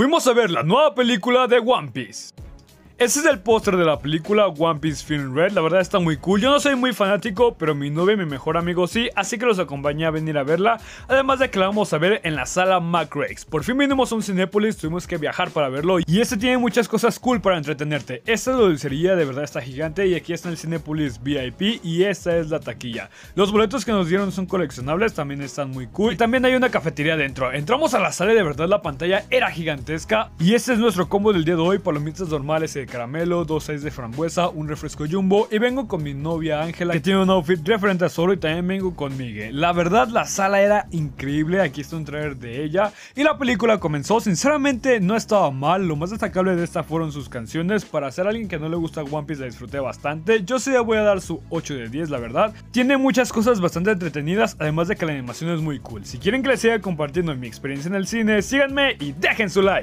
fuimos a ver la nueva película de One Piece. Ese es el póster de la película One Piece Film Red. La verdad está muy cool. Yo no soy muy fanático, pero mi novia y mi mejor amigo sí, así que los acompañé a venir a verla. Además de que la vamos a ver en la sala Macrex. Por fin vinimos a un Cinepolis tuvimos que viajar para verlo. Y este tiene muchas cosas cool para entretenerte. Esta dulcería de verdad está gigante y aquí está el Cinepolis VIP y esta es la taquilla. Los boletos que nos dieron son coleccionables, también están muy cool. también hay una cafetería dentro. Entramos a la sala y de verdad la pantalla era gigantesca. Y este es nuestro combo del día de hoy, palomitas normales y caramelo, dos seis de frambuesa, un refresco jumbo y vengo con mi novia Ángela que tiene un outfit referente a solo y también vengo con Miguel. La verdad la sala era increíble, aquí está un trailer de ella y la película comenzó, sinceramente no estaba mal, lo más destacable de esta fueron sus canciones, para ser alguien que no le gusta One Piece la disfruté bastante, yo sí le voy a dar su 8 de 10 la verdad, tiene muchas cosas bastante entretenidas además de que la animación es muy cool, si quieren que les siga compartiendo mi experiencia en el cine síganme y dejen su like.